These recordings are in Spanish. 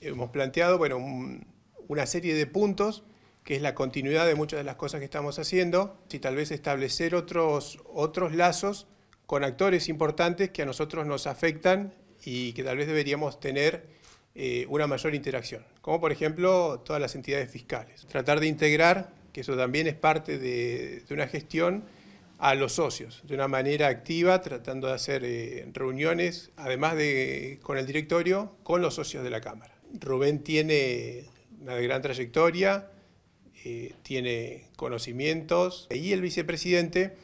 hemos planteado bueno, una serie de puntos que es la continuidad de muchas de las cosas que estamos haciendo, y tal vez establecer otros, otros lazos con actores importantes que a nosotros nos afectan y que tal vez deberíamos tener eh, una mayor interacción, como por ejemplo todas las entidades fiscales. Tratar de integrar, que eso también es parte de, una gestión, a los socios, de una manera activa, tratando de hacer eh, reuniones, además de con el directorio, con los socios de la Cámara. Rubén tiene una gran trayectoria, eh, tiene conocimientos y el vicepresidente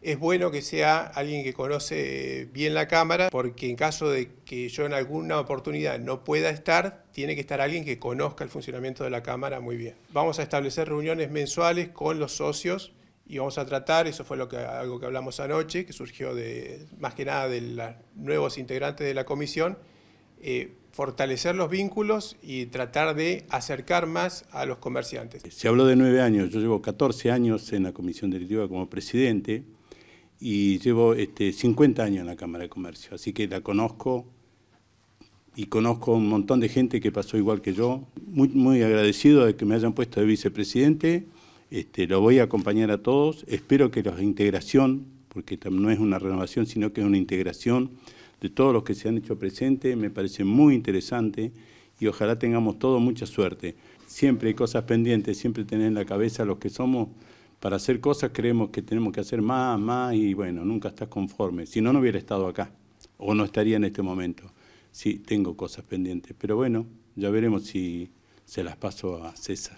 es bueno que sea alguien que conoce bien la Cámara, porque en caso de que yo en alguna oportunidad no pueda estar, tiene que estar alguien que conozca el funcionamiento de la Cámara muy bien. Vamos a establecer reuniones mensuales con los socios y vamos a tratar, eso fue lo que, algo que hablamos anoche, que surgió de, más que nada de los nuevos integrantes de la comisión, eh, fortalecer los vínculos y tratar de acercar más a los comerciantes. Se habló de nueve años, yo llevo 14 años en la Comisión Directiva como presidente y llevo este, 50 años en la Cámara de Comercio, así que la conozco y conozco un montón de gente que pasó igual que yo. Muy, muy agradecido de que me hayan puesto de vicepresidente, este, lo voy a acompañar a todos, espero que la integración, porque no es una renovación, sino que es una integración, de todos los que se han hecho presentes, me parece muy interesante y ojalá tengamos todos mucha suerte. Siempre hay cosas pendientes, siempre tener en la cabeza los que somos, para hacer cosas creemos que tenemos que hacer más, más y bueno, nunca estás conforme. Si no, no hubiera estado acá o no estaría en este momento. Sí, tengo cosas pendientes, pero bueno, ya veremos si se las paso a César.